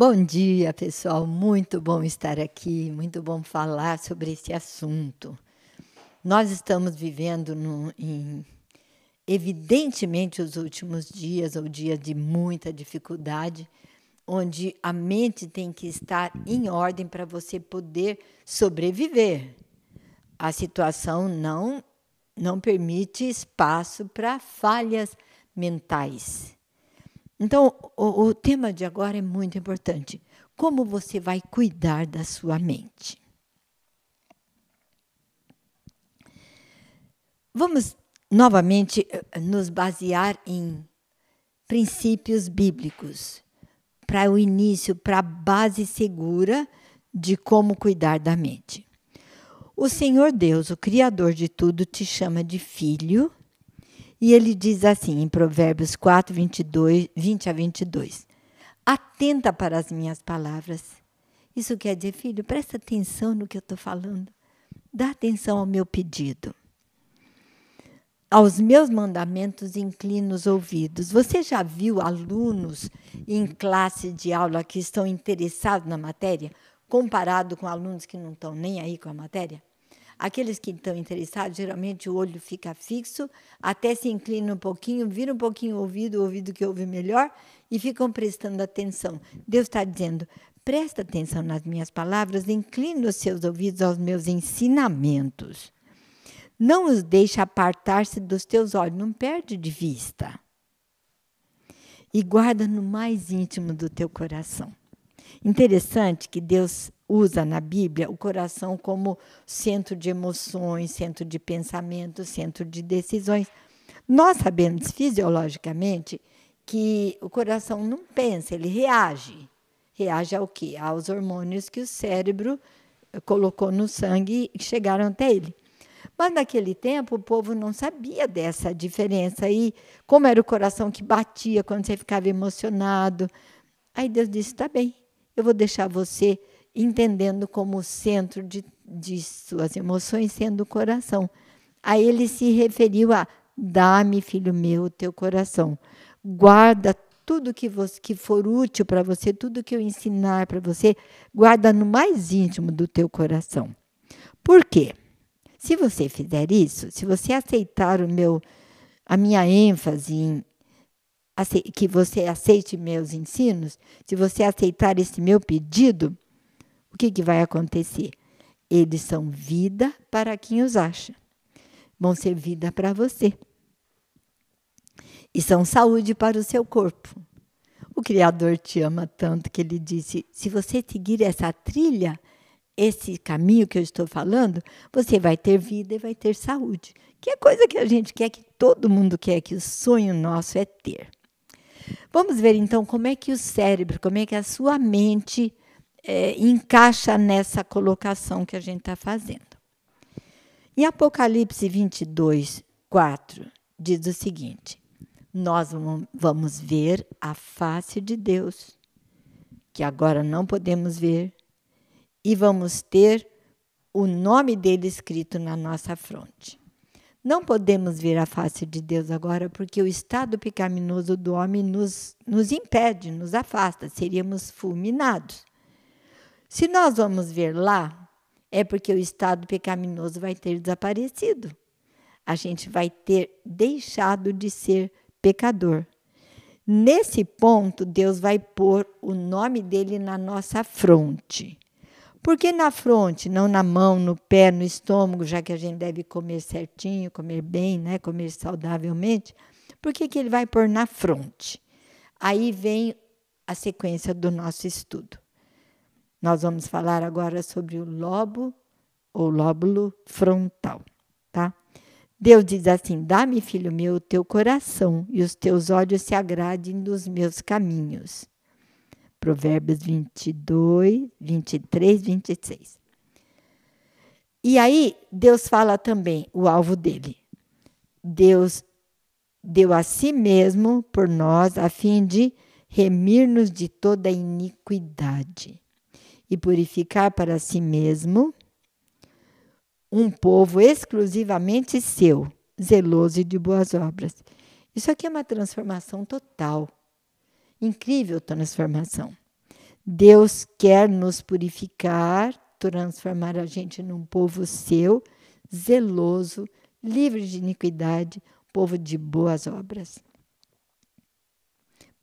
Bom dia, pessoal. Muito bom estar aqui, muito bom falar sobre esse assunto. Nós estamos vivendo, no, em, evidentemente, os últimos dias, ou dias de muita dificuldade, onde a mente tem que estar em ordem para você poder sobreviver. A situação não, não permite espaço para falhas mentais. Então, o, o tema de agora é muito importante. Como você vai cuidar da sua mente? Vamos novamente eh, eh, nos basear em princípios bíblicos para o início, para a base segura de como cuidar da mente. O Senhor Deus, o Criador de tudo, te chama de filho e ele diz assim em Provérbios 4, 22, 20 a 22. Atenta para as minhas palavras. Isso quer dizer, filho, presta atenção no que eu estou falando. Dá atenção ao meu pedido. Aos meus mandamentos inclina os ouvidos. Você já viu alunos em classe de aula que estão interessados na matéria, comparado com alunos que não estão nem aí com a matéria? Aqueles que estão interessados, geralmente o olho fica fixo, até se inclina um pouquinho, vira um pouquinho o ouvido, o ouvido que ouve melhor, e ficam prestando atenção. Deus está dizendo: presta atenção nas minhas palavras, inclina os seus ouvidos aos meus ensinamentos. Não os deixa apartar-se dos teus olhos, não perde de vista. E guarda no mais íntimo do teu coração. Interessante que Deus usa na Bíblia o coração como centro de emoções, centro de pensamento, centro de decisões. Nós sabemos fisiologicamente que o coração não pensa, ele reage. Reage ao quê? Aos hormônios que o cérebro eh, colocou no sangue e chegaram até ele. Mas naquele tempo o povo não sabia dessa diferença e como era o coração que batia quando você ficava emocionado. Aí Deus disse: "Tá bem, eu vou deixar você entendendo como o centro de, de suas emoções sendo o coração. Aí ele se referiu a: dá-me, filho meu, o teu coração. Guarda tudo que, você, que for útil para você, tudo que eu ensinar para você, guarda no mais íntimo do teu coração. Por quê? Se você fizer isso, se você aceitar o meu, a minha ênfase em que você aceite meus ensinos, se você aceitar esse meu pedido, o que, que vai acontecer? Eles são vida para quem os acha, vão ser vida para você. E são saúde para o seu corpo. O Criador te ama tanto que ele disse: se você seguir essa trilha, esse caminho que eu estou falando, você vai ter vida e vai ter saúde. Que é coisa que a gente quer, que todo mundo quer, que o sonho nosso é ter. Vamos ver então como é que o cérebro, como é que a sua mente é, encaixa nessa colocação que a gente está fazendo. Em Apocalipse 22, 4, diz o seguinte: Nós vamos ver a face de Deus, que agora não podemos ver, e vamos ter o nome dele escrito na nossa fronte. Não podemos ver a face de Deus agora, porque o estado pecaminoso do homem nos, nos impede, nos afasta, seríamos fulminados. Se nós vamos ver lá, é porque o estado pecaminoso vai ter desaparecido. A gente vai ter deixado de ser pecador. Nesse ponto, Deus vai pôr o nome dele na nossa fronte. Por que na fronte, não na mão, no pé, no estômago, já que a gente deve comer certinho, comer bem, né? comer saudavelmente? Por que, que ele vai pôr na fronte? Aí vem a sequência do nosso estudo. Nós vamos falar agora sobre o lobo ou lóbulo frontal, tá? Deus diz assim: Dá-me, filho meu, o teu coração, e os teus olhos se agradem dos meus caminhos. Provérbios 22, 23, 26. E aí, Deus fala também o alvo dele. Deus deu a si mesmo por nós, a fim de remir-nos de toda iniquidade e purificar para si mesmo um povo exclusivamente seu, zeloso e de boas obras. Isso aqui é uma transformação total. Incrível transformação. Deus quer nos purificar, transformar a gente num povo seu, zeloso, livre de iniquidade, povo de boas obras.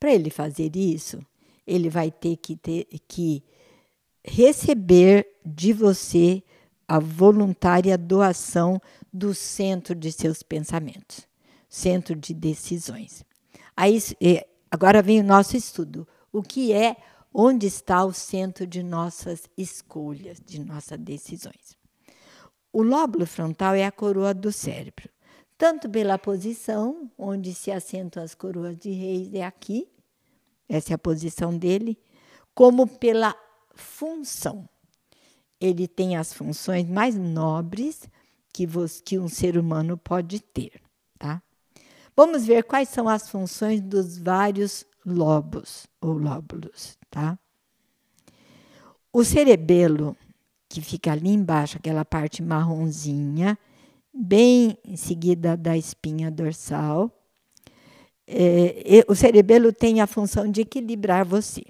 Para ele fazer isso, ele vai ter que, ter, que receber de você a voluntária doação do centro de seus pensamentos, centro de decisões. Aí, é, agora vem o nosso estudo. O que é, onde está o centro de nossas escolhas, de nossas decisões? O lóbulo frontal é a coroa do cérebro, tanto pela posição onde se assentam as coroas de reis, é aqui, essa é a posição dele, como pela função. Ele tem as funções mais nobres que, vos, que um ser humano pode ter. Tá? Vamos ver quais são as funções dos vários lobos ou lóbulos. Tá? O cerebelo, que fica ali embaixo, aquela parte marronzinha, bem em seguida da espinha dorsal, é, o cerebelo tem a função de equilibrar você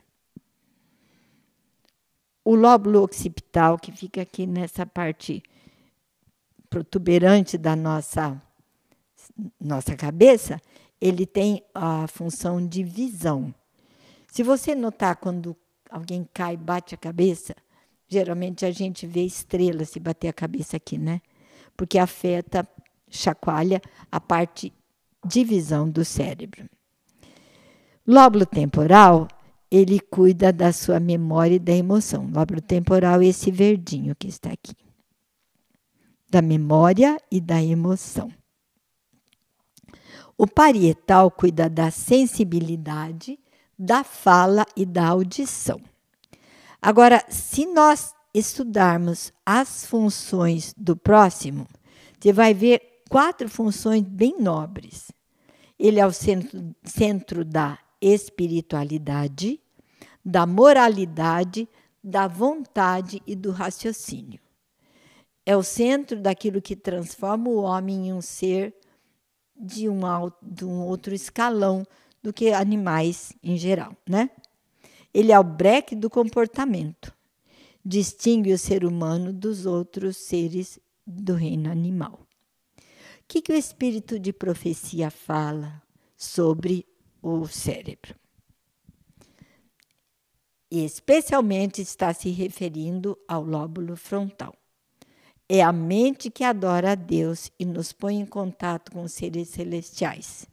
o lóbulo occipital, que fica aqui nessa parte protuberante da nossa, nossa cabeça, ele tem a função de visão. Se você notar quando alguém cai e bate a cabeça, geralmente a gente vê estrelas se bater a cabeça aqui, né? Porque afeta, chacoalha a parte de visão do cérebro. Lóbulo temporal ele cuida da sua memória e da emoção. Lóbulo temporal esse verdinho que está aqui. Da memória e da emoção. O parietal cuida da sensibilidade, da fala e da audição. Agora, se nós estudarmos as funções do próximo, você vai ver quatro funções bem nobres. Ele é o centro, centro da espiritualidade, da moralidade, da vontade e do raciocínio. É o centro daquilo que transforma o homem em um ser de um, de um outro escalão do que animais em geral, né? Ele é o breque do comportamento. Distingue o ser humano dos outros seres do reino animal. O que, que o espírito de profecia fala sobre o cérebro. E especialmente está se referindo ao lóbulo frontal. É a mente que adora a Deus e nos põe em contato com os seres celestiais.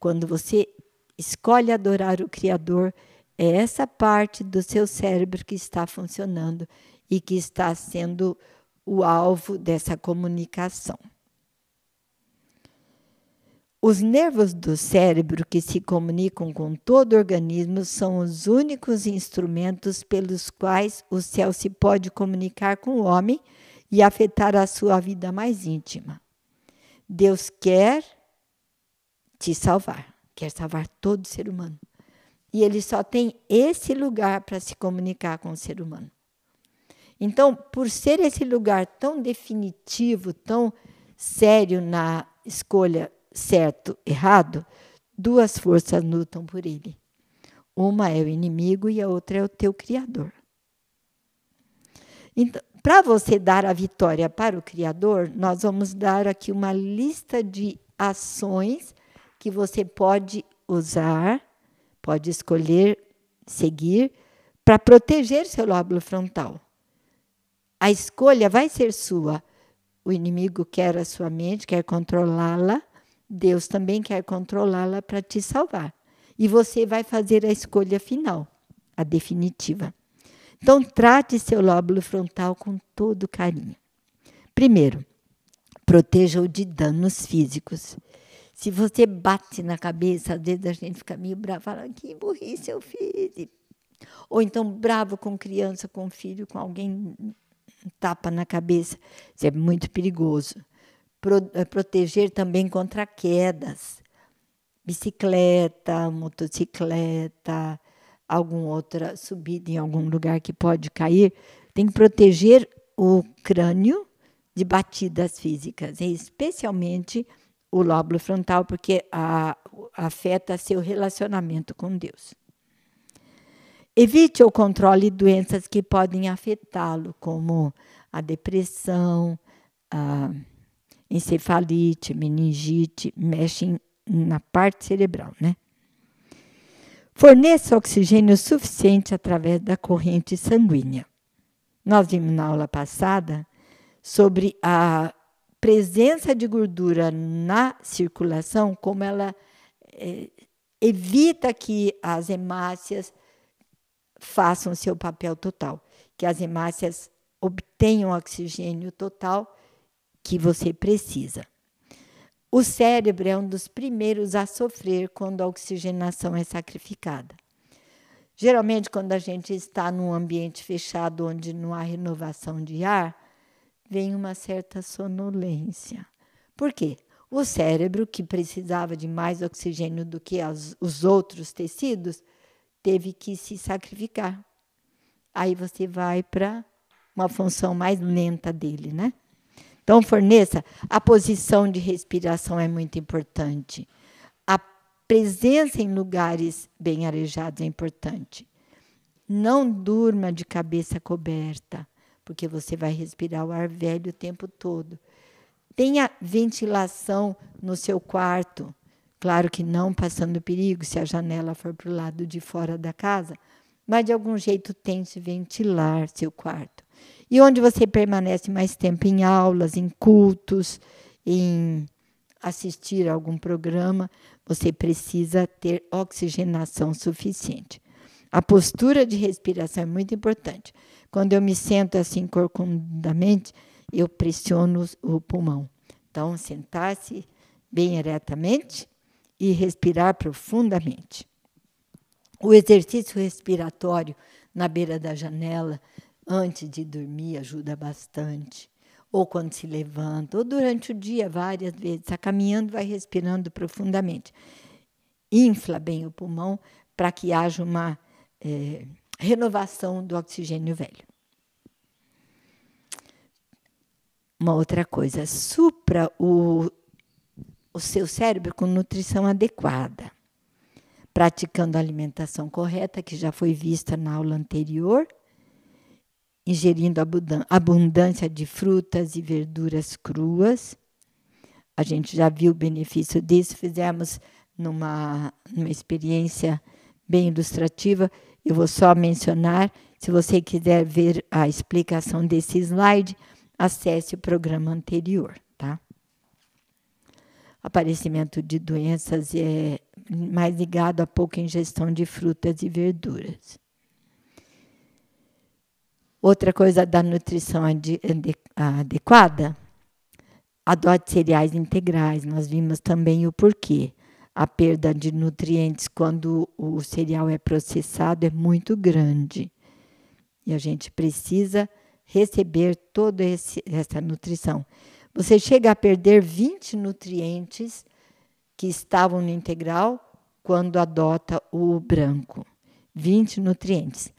Quando você escolhe adorar o Criador, é essa parte do seu cérebro que está funcionando e que está sendo o alvo dessa comunicação. Os nervos do cérebro que se comunicam com todo o organismo são os únicos instrumentos pelos quais o céu se pode comunicar com o homem e afetar a sua vida mais íntima. Deus quer te salvar, quer salvar todo ser humano. E ele só tem esse lugar para se comunicar com o ser humano. Então, por ser esse lugar tão definitivo, tão sério na escolha certo, errado, duas forças lutam por ele. Uma é o inimigo e a outra é o teu Criador. Então, para você dar a vitória para o Criador, nós vamos dar aqui uma lista de ações que você pode usar, pode escolher seguir para proteger seu lóbulo frontal. A escolha vai ser sua. O inimigo quer a sua mente, quer controlá-la. Deus também quer controlá-la para te salvar. E você vai fazer a escolha final, a definitiva. Então, trate seu lóbulo frontal com todo carinho. Primeiro, proteja-o de danos físicos. Se você bate na cabeça, às vezes a gente fica meio bravo, fala, que burrice eu fiz. Ou então, bravo com criança, com filho, com alguém, tapa na cabeça. Isso é muito perigoso pro, eh, proteger também contra quedas. Bicicleta, motocicleta, algum outra subida em algum lugar que pode cair, tem que proteger o crânio de batidas físicas, especialmente o lóbulo frontal, porque a, afeta seu relacionamento com Deus. Evite ou controle doenças que podem afetá-lo, como a depressão, a encefalite, meningite, mexem na parte cerebral, né? Forneça oxigênio suficiente através da corrente sanguínea. Nós vimos na aula passada sobre a presença de gordura na circulação, como ela é, evita que as hemácias façam seu papel total, que as hemácias obtenham oxigênio total que você precisa. O cérebro é um dos primeiros a sofrer quando a oxigenação é sacrificada. Geralmente, quando a gente está num ambiente fechado onde não há renovação de ar, vem uma certa sonolência. Por quê? O cérebro, que precisava de mais oxigênio do que as, os outros tecidos, teve que se sacrificar. Aí você vai para uma função mais lenta dele, né? Então, forneça, a posição de respiração é muito importante. A presença em lugares bem arejados é importante. Não durma de cabeça coberta, porque você vai respirar o ar velho o tempo todo. Tenha ventilação no seu quarto. Claro que não passando perigo se a janela for para o lado de fora da casa, mas de algum jeito tente ventilar seu quarto. E onde você permanece mais tempo em aulas, em cultos, em assistir a algum programa, você precisa ter oxigenação suficiente. A postura de respiração é muito importante. Quando eu me sento assim corcundamente, eu pressiono o pulmão. Então, sentar-se bem eretamente e respirar profundamente. O exercício respiratório na beira da janela, antes de dormir ajuda bastante. Ou quando se levanta, ou durante o dia, várias vezes. Está caminhando, vai respirando profundamente. Infla bem o pulmão para que haja uma é, renovação do oxigênio velho. Uma outra coisa, supra o, o seu cérebro com nutrição adequada praticando a alimentação correta, que já foi vista na aula anterior, ingerindo abundância de frutas e verduras cruas. A gente já viu o benefício disso, fizemos numa, numa experiência bem ilustrativa. Eu vou só mencionar, se você quiser ver a explicação desse slide, acesse o programa anterior, tá? Aparecimento de doenças é mais ligado à pouca ingestão de frutas e verduras. Outra coisa da nutrição adequada, adote cereais integrais. Nós vimos também o porquê. A perda de nutrientes quando o cereal é processado é muito grande. E a gente precisa receber toda essa nutrição. Você chega a perder 20 nutrientes que estavam no integral quando adota o branco. 20 nutrientes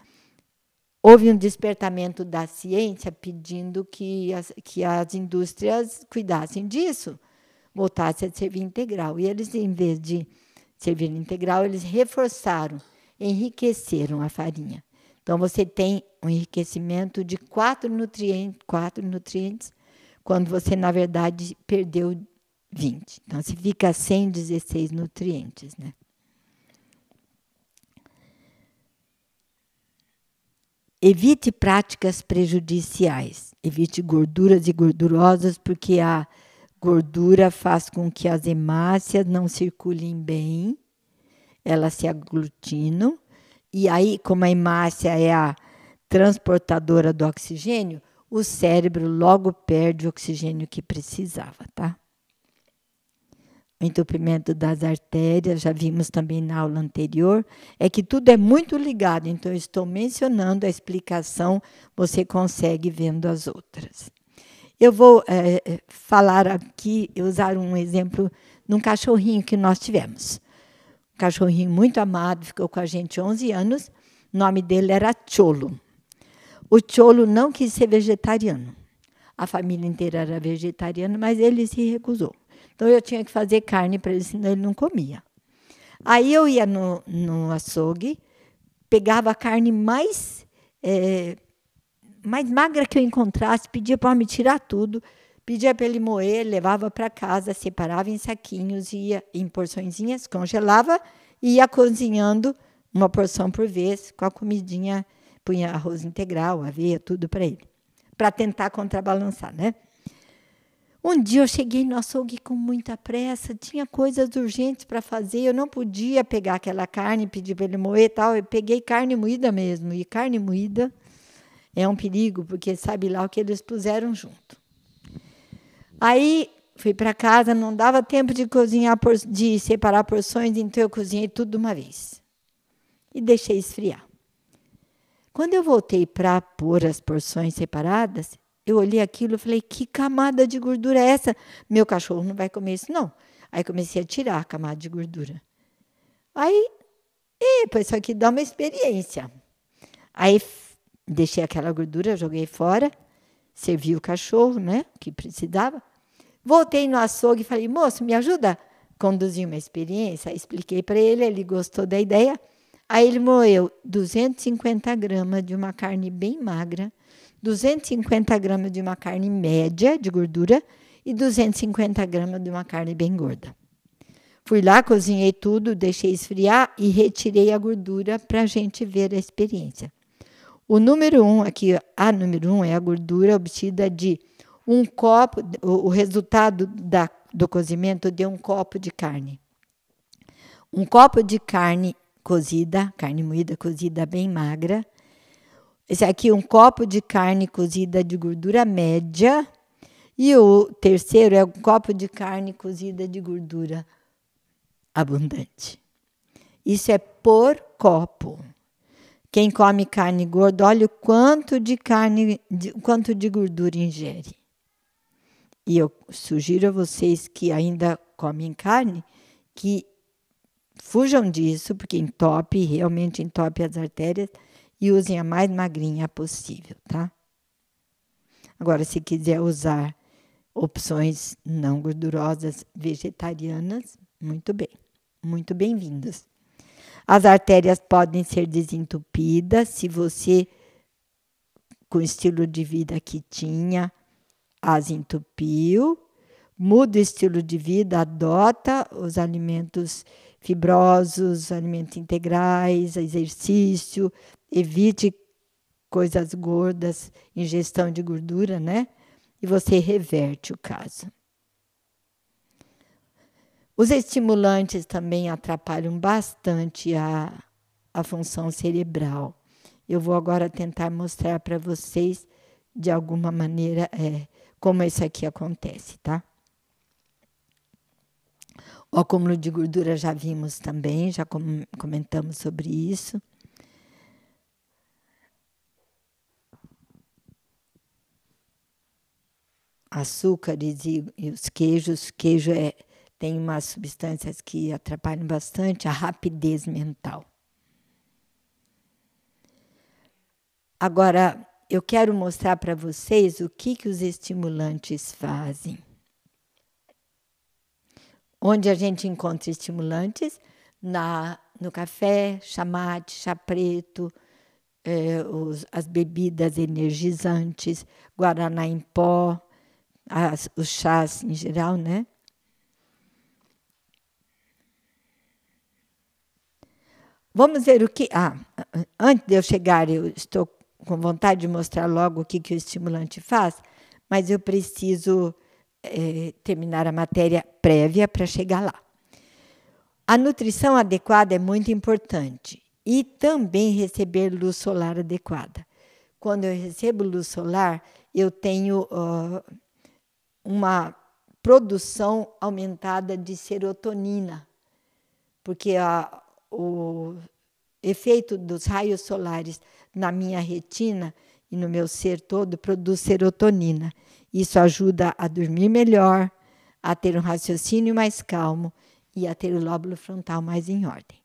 houve um despertamento da ciência pedindo que as, que as indústrias cuidassem disso, voltassem a servir integral. E eles, em vez de servir integral, eles reforçaram, enriqueceram a farinha. Então, você tem um enriquecimento de quatro nutrientes, quatro nutrientes quando você, na verdade, perdeu 20. Então, se fica sem 16 nutrientes. Né? Evite práticas prejudiciais. Evite gorduras e gordurosas, porque a gordura faz com que as hemácias não circulem bem, elas se aglutinam. E aí, como a hemácia é a transportadora do oxigênio, o cérebro logo perde o oxigênio que precisava, tá? entupimento das artérias, já vimos também na aula anterior, é que tudo é muito ligado. Então, eu estou mencionando a explicação, você consegue vendo as outras. Eu vou é, falar aqui, usar um exemplo num cachorrinho que nós tivemos. Um cachorrinho muito amado, ficou com a gente 11 anos, o nome dele era Cholo. O Cholo não quis ser vegetariano. A família inteira era vegetariana, mas ele se recusou. Então eu tinha que fazer carne para ele, senão ele não comia. Aí eu ia no, no açougue, pegava a carne mais, é, mais magra que eu encontrasse, pedia para me tirar tudo, pedia para ele moer, levava para casa, separava em saquinhos, ia em porçõezinhas, congelava e ia cozinhando uma porção por vez com a comidinha, punha arroz integral, aveia, tudo para ele, para tentar contrabalançar, né? Um dia eu cheguei no açougue com muita pressa, tinha coisas urgentes para fazer, eu não podia pegar aquela carne, pedir para ele moer e tal. Eu peguei carne moída mesmo, e carne moída é um perigo, porque sabe lá o que eles puseram junto. Aí fui para casa, não dava tempo de cozinhar, de separar porções, então eu cozinhei tudo de uma vez e deixei esfriar. Quando eu voltei para pôr as porções separadas, eu olhei aquilo e falei: que camada de gordura é essa? Meu cachorro não vai comer isso, não. Aí comecei a tirar a camada de gordura. Aí, epa, isso aqui dá uma experiência. Aí deixei aquela gordura, joguei fora, servi o cachorro, né? Que precisava. Voltei no açougue e falei: moço, me ajuda? conduzir uma experiência, Aí expliquei para ele, ele gostou da ideia. Aí ele moeu 250 gramas de uma carne bem magra 250 gramas de uma carne média de gordura e 250 gramas de uma carne bem gorda. Fui lá, cozinhei tudo, deixei esfriar e retirei a gordura para a gente ver a experiência. O número um aqui, a número um é a gordura obtida de um copo, o resultado da, do cozimento de um copo de carne. Um copo de carne cozida, carne moída cozida bem magra, esse aqui um copo de carne cozida de gordura média. E o terceiro é um copo de carne cozida de gordura abundante. Isso é por copo. Quem come carne gorda, olha o quanto de carne, de, quanto de gordura ingere. E eu sugiro a vocês que ainda comem carne que fujam disso, porque entope, realmente entope as artérias e usem a mais magrinha possível, tá? Agora, se quiser usar opções não gordurosas vegetarianas, muito bem, muito bem-vindas. As artérias podem ser desentupidas se você, com o estilo de vida que tinha, as entupiu. Muda o estilo de vida, adota os alimentos fibrosos, alimentos integrais, exercício, evite coisas gordas, ingestão de gordura, né? E você reverte o caso. Os estimulantes também atrapalham bastante a, a função cerebral. Eu vou agora tentar mostrar para vocês, de alguma maneira, é, como isso aqui acontece, tá? O acúmulo de gordura já vimos também, já comentamos sobre isso. açúcares e, e os queijos. Queijo é, tem umas substâncias que atrapalham bastante a rapidez mental. Agora, eu quero mostrar para vocês o que, que os estimulantes fazem. Onde a gente encontra estimulantes? Na, no café, chamate, chá preto, eh, os, as bebidas energizantes, guaraná em pó, as, os chás em geral, né? Vamos ver o que. Ah, antes de eu chegar, eu estou com vontade de mostrar logo o que, que o estimulante faz, mas eu preciso eh, terminar a matéria prévia para chegar lá. A nutrição adequada é muito importante e também receber luz solar adequada. Quando eu recebo luz solar, eu tenho uh, uma produção aumentada de serotonina, porque a, ah, o efeito dos raios solares na minha retina e no meu ser todo produz serotonina. Isso ajuda a dormir melhor, a ter um raciocínio mais calmo e a ter o lóbulo frontal mais em ordem.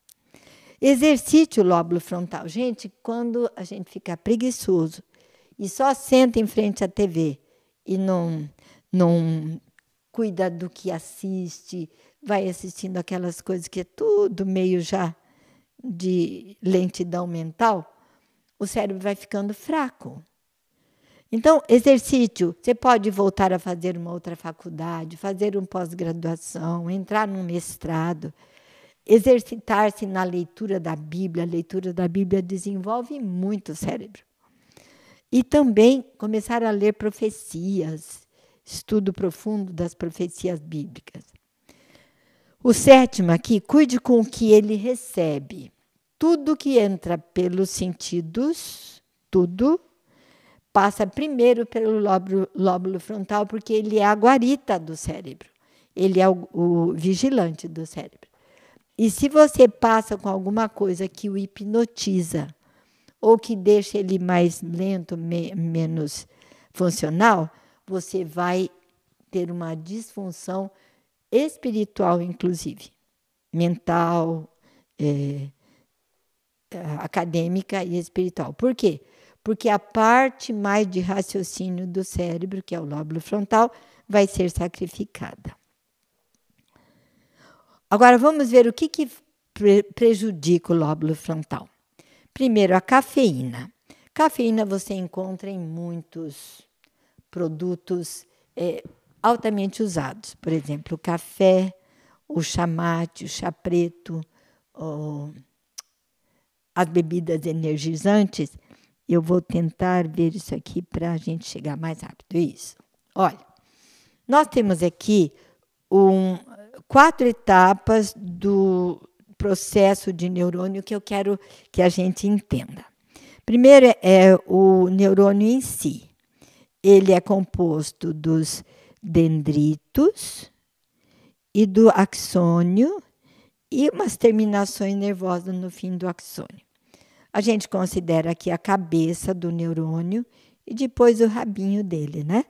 Exercite o lóbulo frontal. Gente, quando a gente fica preguiçoso e só senta em frente à TV e não não cuida do que assiste, vai assistindo aquelas coisas que é tudo meio já de lentidão mental, o cérebro vai ficando fraco. Então, exercício, você pode voltar a fazer uma outra faculdade, fazer um pós-graduação, entrar num mestrado, exercitar-se na leitura da Bíblia. A leitura da Bíblia desenvolve muito o cérebro. E também começar a ler profecias, estudo profundo das profecias bíblicas. O sétimo aqui, cuide com o que ele recebe. Tudo que entra pelos sentidos, tudo, passa primeiro pelo lóbulo, lóbulo frontal, porque ele é a guarita do cérebro. Ele é o, o vigilante do cérebro. E se você passa com alguma coisa que o hipnotiza, ou que deixa ele mais lento, me, menos funcional, você vai ter uma disfunção espiritual, inclusive, mental, é, é, acadêmica e espiritual. Por quê? Porque a parte mais de raciocínio do cérebro, que é o lóbulo frontal, vai ser sacrificada. Agora vamos ver o que, que pre prejudica o lóbulo frontal. Primeiro, a cafeína. Cafeína você encontra em muitos produtos é, altamente usados, por exemplo, o café, o chamate, o chá preto, o, as bebidas energizantes. Eu vou tentar ver isso aqui para a gente chegar mais rápido. É isso. Olha, nós temos aqui um, quatro etapas do processo de neurônio que eu quero que a gente entenda. Primeiro é, é o neurônio em si ele é composto dos dendritos e do axônio e umas terminações nervosas no fim do axônio. A gente considera aqui a cabeça do neurônio e depois o rabinho dele, né?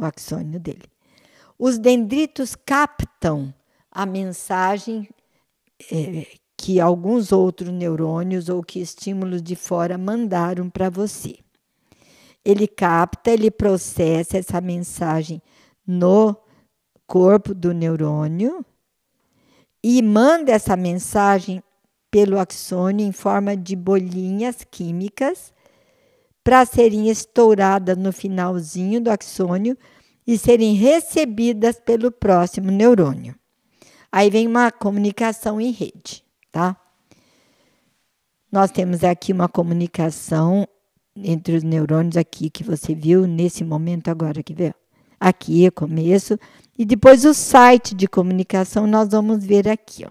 O axônio dele. Os dendritos captam a mensagem é, que alguns outros neurônios ou que estímulos de fora mandaram para você ele capta, ele processa essa mensagem no corpo do neurônio e manda essa mensagem pelo axônio em forma de bolinhas químicas para serem estouradas no finalzinho do axônio e serem recebidas pelo próximo neurônio. Aí vem uma comunicação em rede, tá? Nós temos aqui uma comunicação entre os neurônios aqui que você viu nesse momento agora que vê. Aqui é começo e depois o site de comunicação nós vamos ver aqui, ó.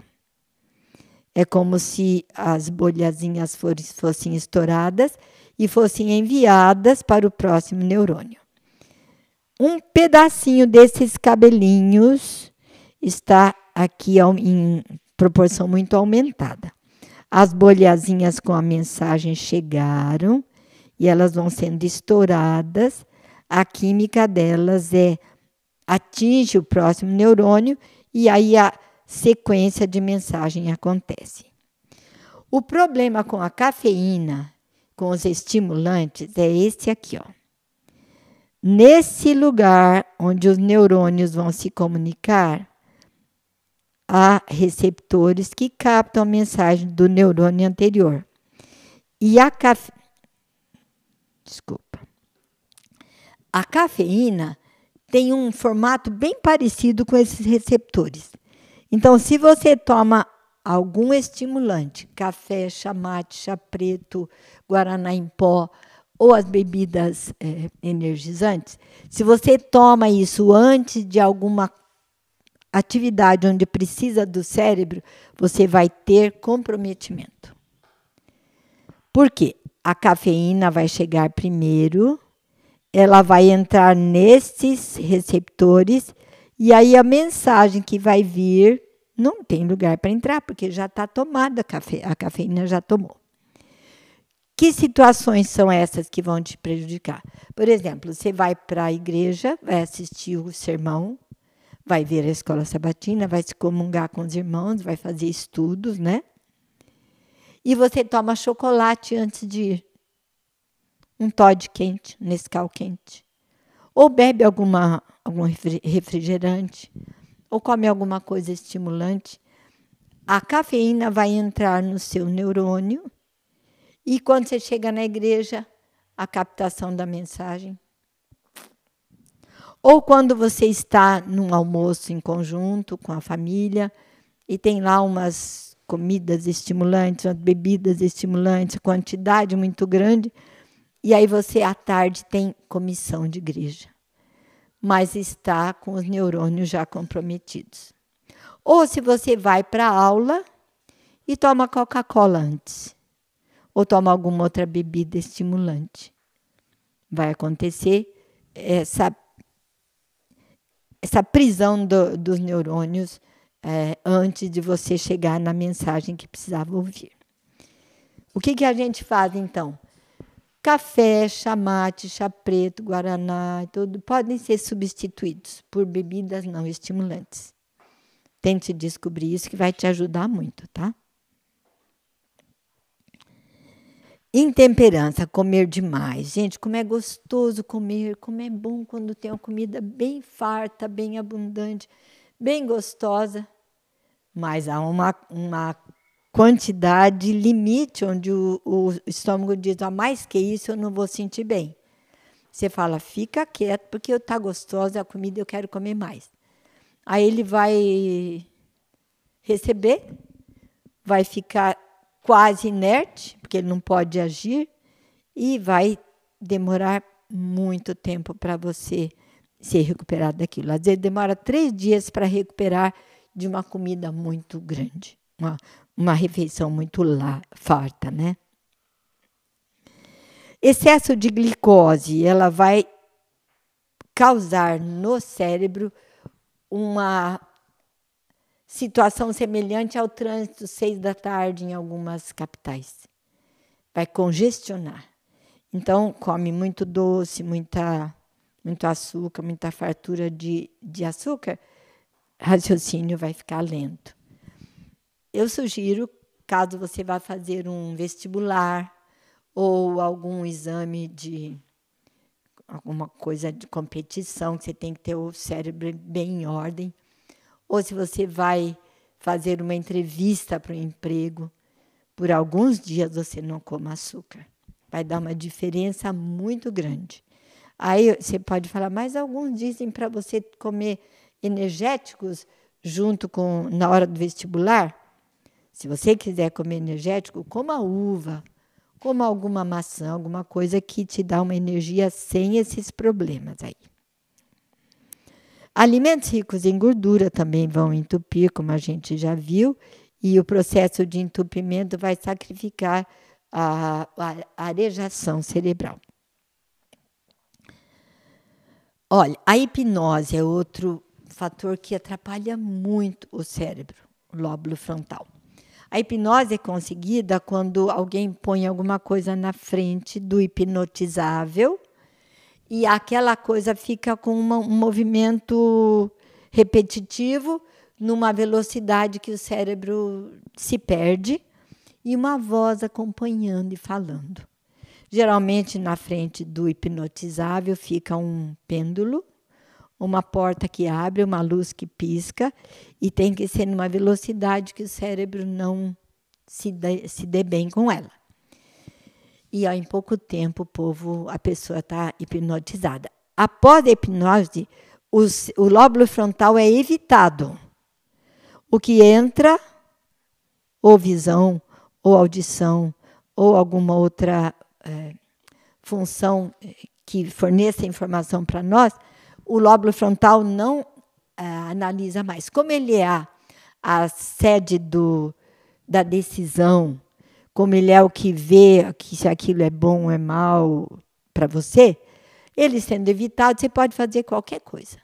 É como se as bolhazinhas fossem estouradas e fossem enviadas para o próximo neurônio. Um pedacinho desses cabelinhos está aqui em proporção muito aumentada. As bolhazinhas com a mensagem chegaram e elas vão sendo estouradas, a química delas é atinge o próximo neurônio e aí a sequência de mensagem acontece. O problema com a cafeína, com os estimulantes, é esse aqui, ó. Nesse lugar onde os neurônios vão se comunicar, há receptores que captam a mensagem do neurônio anterior. E a, Desculpa. A cafeína tem um formato bem parecido com esses receptores. Então, se você toma algum estimulante, café, chamate, chá preto, guaraná em pó ou as bebidas é, energizantes, se você toma isso antes de alguma atividade onde precisa do cérebro, você vai ter comprometimento. Por quê? a cafeína vai chegar primeiro, ela vai entrar nesses receptores e aí a mensagem que vai vir não tem lugar para entrar, porque já está tomada a, cafe a cafeína, já tomou. Que situações são essas que vão te prejudicar? Por exemplo, você vai para a igreja, vai assistir o sermão, vai ver a escola sabatina, vai se comungar com os irmãos, vai fazer estudos, né? E você toma chocolate antes de ir. Um Todd quente, Nescau quente. Ou bebe alguma, algum refrigerante, ou come alguma coisa estimulante. A cafeína vai entrar no seu neurônio e quando você chega na igreja, a captação da mensagem. Ou quando você está num almoço em conjunto com a família e tem lá umas comidas estimulantes, bebidas estimulantes, quantidade muito grande. E aí você à tarde tem comissão de igreja, mas está com os neurônios já comprometidos. Ou se você vai para a aula e toma Coca-Cola antes, ou toma alguma outra bebida estimulante, vai acontecer essa essa prisão do, dos neurônios é, antes de você chegar na mensagem que precisava ouvir. O que, que a gente faz então? Café, chamate, chá preto, guaraná, tudo podem ser substituídos por bebidas não estimulantes. Tente descobrir isso que vai te ajudar muito, tá? Intemperança, comer demais. Gente, como é gostoso comer, como é bom quando tem uma comida bem farta, bem abundante bem gostosa, mas há uma, uma quantidade limite onde o, o estômago diz: ah, mais que isso eu não vou sentir bem. Você fala, fica quieto, porque está gostosa a comida, eu quero comer mais. Aí ele vai receber, vai ficar quase inerte, porque ele não pode agir, e vai demorar muito tempo para você ser recuperado daquilo. Às vezes demora três dias para recuperar de uma comida muito grande, uma, uma refeição muito lá, farta, né? Excesso de glicose, ela vai causar no cérebro uma situação semelhante ao trânsito seis da tarde em algumas capitais. Vai congestionar. Então, come muito doce, muita muito açúcar, muita fartura de, de açúcar, raciocínio vai ficar lento. Eu sugiro, caso você vá fazer um vestibular ou algum exame de alguma coisa de competição, que você tem que ter o cérebro bem em ordem, ou se você vai fazer uma entrevista para o um emprego, por alguns dias você não coma açúcar. Vai dar uma diferença muito grande. Aí você pode falar, mas alguns dizem para você comer energéticos junto com na hora do vestibular. Se você quiser comer energético, coma uva, coma alguma maçã, alguma coisa que te dá uma energia sem esses problemas aí. Alimentos ricos em gordura também vão entupir, como a gente já viu, e o processo de entupimento vai sacrificar a, a arejação cerebral. Olha, a hipnose é outro fator que atrapalha muito o cérebro, o lóbulo frontal. A hipnose é conseguida quando alguém põe alguma coisa na frente do hipnotizável e aquela coisa fica com uma, um movimento repetitivo numa velocidade que o cérebro se perde e uma voz acompanhando e falando. Geralmente, na frente do hipnotizável fica um pêndulo, uma porta que abre, uma luz que pisca, e tem que ser numa velocidade que o cérebro não se dê, se dê bem com ela. E ó, em pouco tempo, o povo, a pessoa está hipnotizada. Após a hipnose, os, o lóbulo frontal é evitado. O que entra, ou visão, ou audição, ou alguma outra é, função é, que forneça informação para nós, o lóbulo frontal não é, analisa mais. Como ele é a, a sede do, da decisão, como ele é o que vê que se aquilo é bom ou é mal para você, ele sendo evitado, você pode fazer qualquer coisa.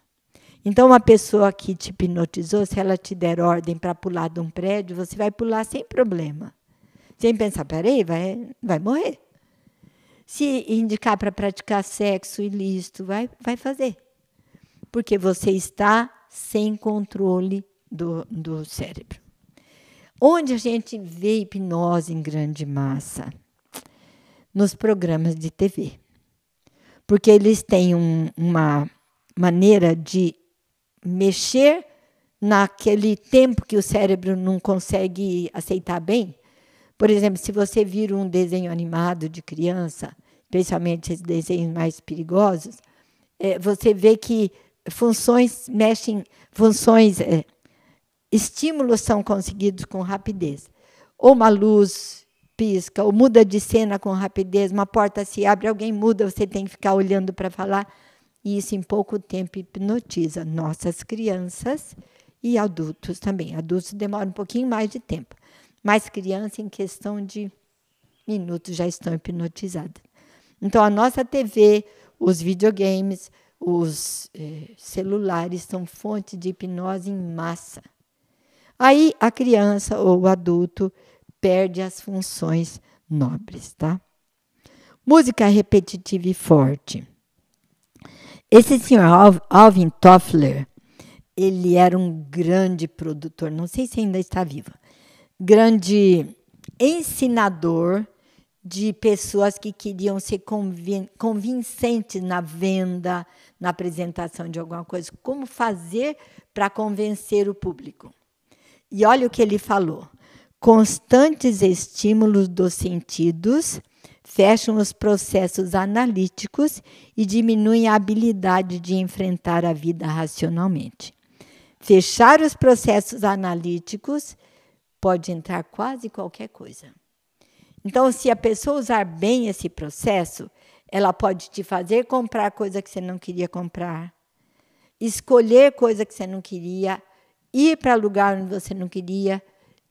Então, uma pessoa que te hipnotizou, se ela te der ordem para pular de um prédio, você vai pular sem problema. Sem pensar, peraí, vai, vai morrer. Se indicar para praticar sexo ilícito, vai, vai fazer. Porque você está sem controle do, do cérebro. Onde a gente vê hipnose em grande massa? Nos programas de TV. Porque eles têm um, uma maneira de mexer naquele tempo que o cérebro não consegue aceitar bem por exemplo, se você vira um desenho animado de criança, especialmente esses desenhos mais perigosos, é, você vê que funções mexem, funções, é, estímulos são conseguidos com rapidez. Ou uma luz pisca, ou muda de cena com rapidez, uma porta se abre, alguém muda, você tem que ficar olhando para falar. E isso em pouco tempo hipnotiza nossas crianças e adultos também. Adultos demoram um pouquinho mais de tempo. Mas crianças, em questão de minutos, já estão hipnotizadas. Então, a nossa TV, os videogames, os eh, celulares são fonte de hipnose em massa. Aí a criança ou o adulto perde as funções nobres, tá? Música repetitiva e forte. Esse senhor Alvin Toffler, ele era um grande produtor, não sei se ainda está vivo, grande ensinador de pessoas que queriam ser convincentes na venda, na apresentação de alguma coisa, como fazer para convencer o público. E olha o que ele falou: constantes estímulos dos sentidos fecham os processos analíticos e diminuem a habilidade de enfrentar a vida racionalmente. Fechar os processos analíticos pode entrar quase qualquer coisa. Então, se a pessoa usar bem esse processo, ela pode te fazer comprar coisa que você não queria comprar, escolher coisa que você não queria, ir para lugar onde você não queria,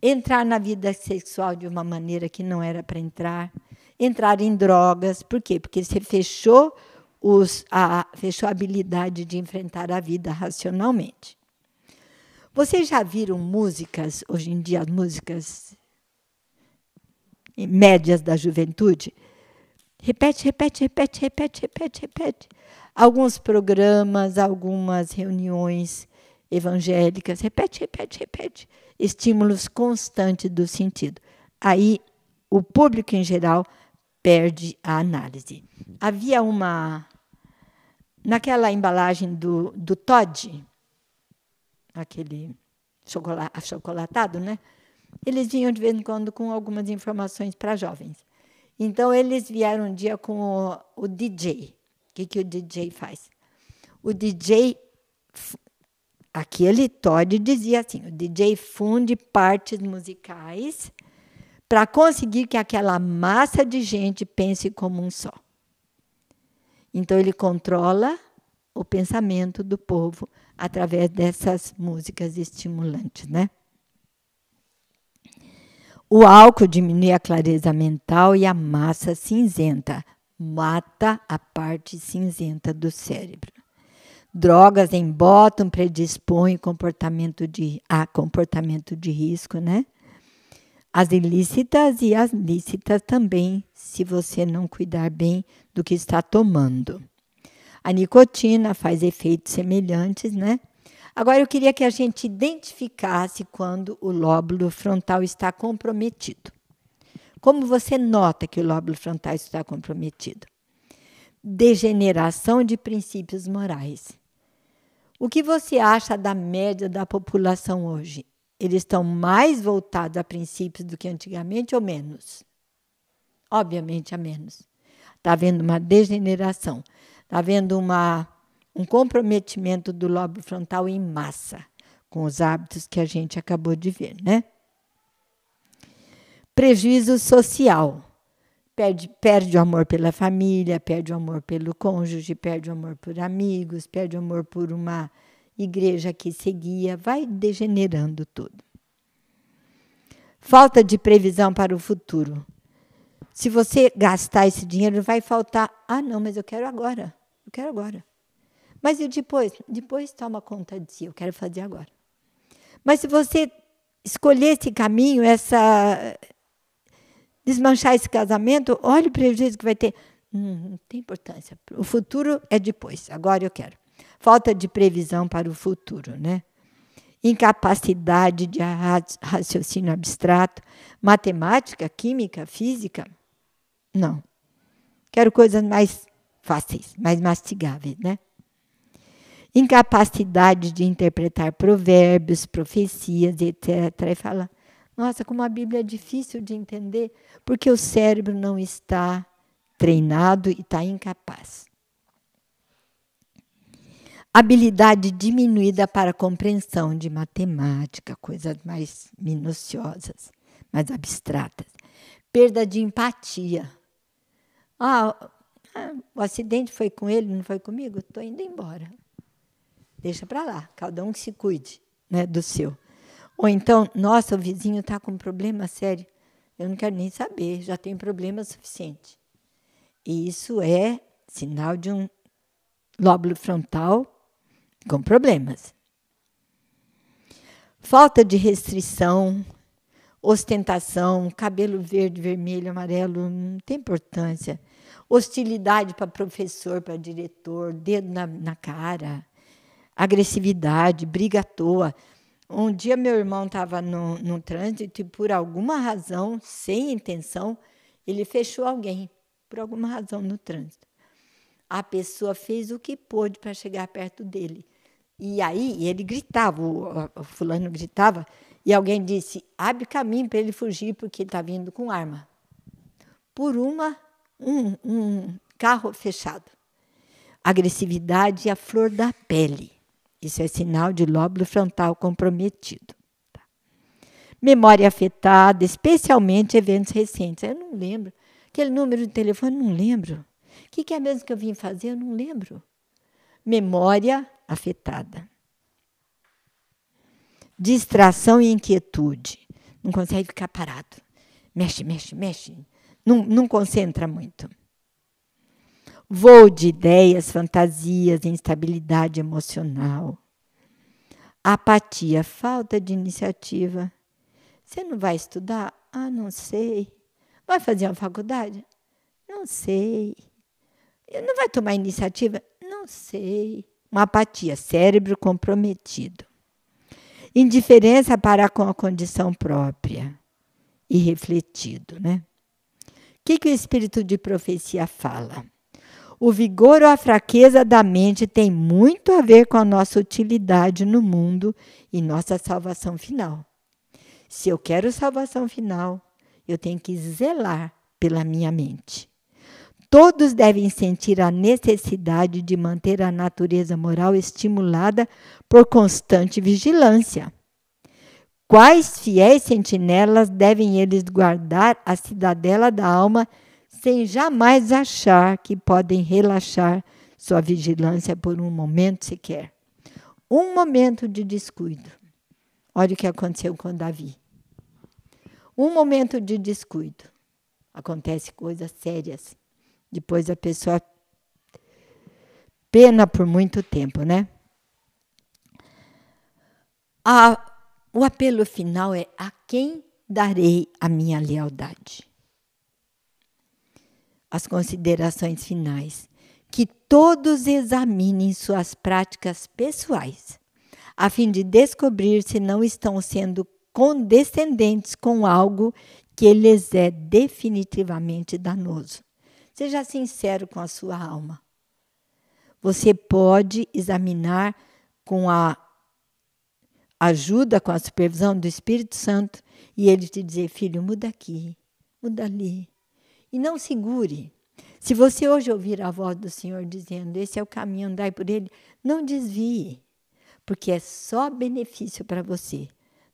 entrar na vida sexual de uma maneira que não era para entrar, entrar em drogas. Por quê? Porque você fechou, os, a, fechou a habilidade de enfrentar a vida racionalmente. Vocês já viram músicas, hoje em dia, as músicas médias da juventude? Repete, repete, repete, repete, repete, repete. Alguns programas, algumas reuniões evangélicas, repete, repete, repete. Estímulos constantes do sentido. Aí o público em geral perde a análise. Havia uma. Naquela embalagem do, do Todd, aquele chocolate, achocolatado, né? Eles vinham de vez em quando com algumas informações para jovens. Então eles vieram um dia com o, o DJ. O que, que o DJ faz? O DJ aquele Todd dizia assim: o DJ funde partes musicais para conseguir que aquela massa de gente pense como um só. Então ele controla o pensamento do povo através dessas músicas estimulantes, né? O álcool diminui a clareza mental e a massa cinzenta, mata a parte cinzenta do cérebro. Drogas embotam, predispõem comportamento de, a comportamento de risco, né? As ilícitas e as lícitas também, se você não cuidar bem do que está tomando. A nicotina faz efeitos semelhantes, né? Agora eu queria que a gente identificasse quando o lóbulo frontal está comprometido. Como você nota que o lóbulo frontal está comprometido? Degeneração de princípios morais. O que você acha da média da população hoje? Eles estão mais voltados a princípios do que antigamente ou menos? Obviamente a menos. Está havendo uma degeneração. Está havendo uma, um comprometimento do lobo frontal em massa com os hábitos que a gente acabou de ver, né? Prejuízo social. Perde, perde o amor pela família, perde o amor pelo cônjuge, perde o amor por amigos, perde o amor por uma igreja que seguia, vai degenerando tudo. Falta de previsão para o futuro. Se você gastar esse dinheiro, vai faltar. Ah, não, mas eu quero agora. Eu quero agora. Mas e depois? Depois toma conta de si, eu quero fazer agora. Mas se você escolher esse caminho, essa desmanchar esse casamento, olha o prejuízo que vai ter. Hum, não tem importância. O futuro é depois. Agora eu quero. Falta de previsão para o futuro, né? Incapacidade de raciocínio abstrato, matemática, química, física. Não. Quero coisas mais fáceis, mais mastigáveis, né? Incapacidade de interpretar provérbios, profecias, etc. E fala, nossa, como a Bíblia é difícil de entender, porque o cérebro não está treinado e está incapaz. Habilidade diminuída para compreensão de matemática, coisas mais minuciosas, mais abstratas. Perda de empatia ah, é, o acidente foi com ele, não foi comigo? Estou indo embora. Deixa para lá, cada um que se cuide né, do seu. Ou então, nossa, o vizinho está com um problema sério. Eu não quero nem saber, já tem problema suficiente. E isso é sinal de um lóbulo frontal com problemas. Falta de restrição, ostentação, cabelo verde, vermelho, amarelo, não tem importância hostilidade para professor, para diretor, dedo na, na cara, agressividade, briga à toa. Um dia meu irmão estava no, no trânsito e, por alguma razão, sem intenção, ele fechou alguém, por alguma razão, no trânsito. A pessoa fez o que pôde para chegar perto dele. E aí ele gritava, o, o fulano gritava, e alguém disse: abre caminho para ele fugir, porque ele está vindo com arma. Por uma um, um carro fechado. Agressividade à flor da pele. Isso é sinal de lóbulo frontal comprometido. Tá? Memória afetada, especialmente eventos recentes. Eu não lembro. Aquele número de telefone, não lembro. O que, que é mesmo que eu vim fazer? Eu não lembro. Memória afetada. Distração e inquietude. Não consegue ficar parado. Mexe, mexe, mexe não, não concentra muito. Voo de ideias, fantasias, instabilidade emocional, apatia, falta de iniciativa. Você não vai estudar? Ah, não sei. Vai fazer uma faculdade? Não sei. Não vai tomar iniciativa? Não sei. Uma apatia, cérebro comprometido. Indiferença para com a condição própria e refletido, né? que, que o espírito de profecia fala? O vigor ou a fraqueza da mente tem muito a ver com a nossa utilidade no mundo e nossa salvação final. Se eu quero salvação final, eu tenho que zelar pela minha mente. Todos devem sentir a necessidade de manter a natureza moral estimulada por constante vigilância. Quais fiéis sentinelas devem eles guardar a cidadela da alma sem jamais achar que podem relaxar sua vigilância por um momento sequer? Um momento de descuido. Olha o que aconteceu com Davi. Um momento de descuido. Acontece coisas sérias. Depois a pessoa pena por muito tempo, né? A o apelo final é: a quem darei a minha lealdade? As considerações finais. Que todos examinem suas práticas pessoais, a fim de descobrir se não estão sendo condescendentes com algo que lhes é definitivamente danoso. Seja sincero com a sua alma. Você pode examinar com a ajuda com a supervisão do Espírito Santo e ele te dizer: filho, muda aqui, muda ali. E não segure. Se você hoje ouvir a voz do Senhor dizendo: esse é o caminho, andai por ele, não desvie, porque é só benefício para você.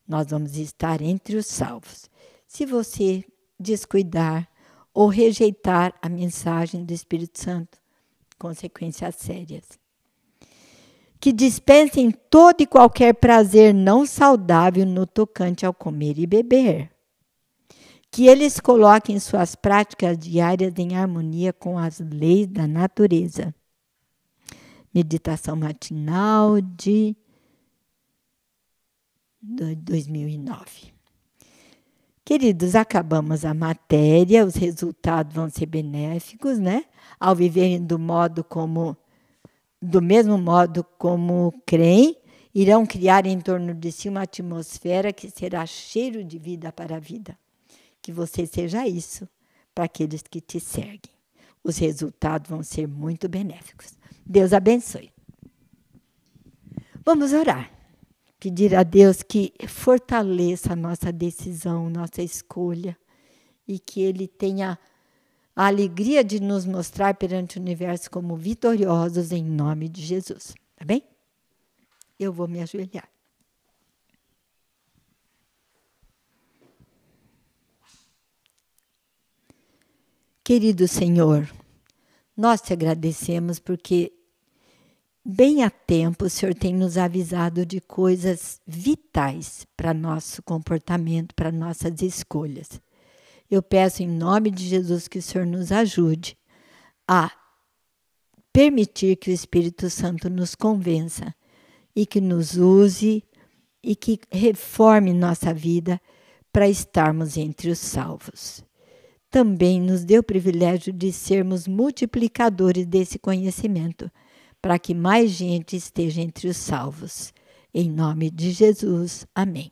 Nós vamos estar entre os salvos. Se você descuidar ou rejeitar a mensagem do Espírito Santo, consequências sérias que dispensem todo e qualquer prazer não saudável no tocante ao comer e beber. Que eles coloquem suas práticas diárias em harmonia com as leis da natureza. Meditação matinal de 2009. Queridos, acabamos a matéria, os resultados vão ser benéficos, né? Ao viverem do modo como do mesmo modo como creem, irão criar em torno de si uma atmosfera que será cheiro de vida para a vida. Que você seja isso para aqueles que te seguem. Os resultados vão ser muito benéficos. Deus abençoe. Vamos orar. Pedir a Deus que fortaleça a nossa decisão, nossa escolha e que Ele tenha a alegria de nos mostrar perante o universo como vitoriosos em nome de Jesus. Tá bem? Eu vou me ajoelhar. Querido Senhor, nós te agradecemos porque bem a tempo o Senhor tem nos avisado de coisas vitais para nosso comportamento, para nossas escolhas. Eu peço em nome de Jesus que o Senhor nos ajude a permitir que o Espírito Santo nos convença e que nos use e que reforme nossa vida para estarmos entre os salvos. Também nos deu o privilégio de sermos multiplicadores desse conhecimento, para que mais gente esteja entre os salvos. Em nome de Jesus. Amém.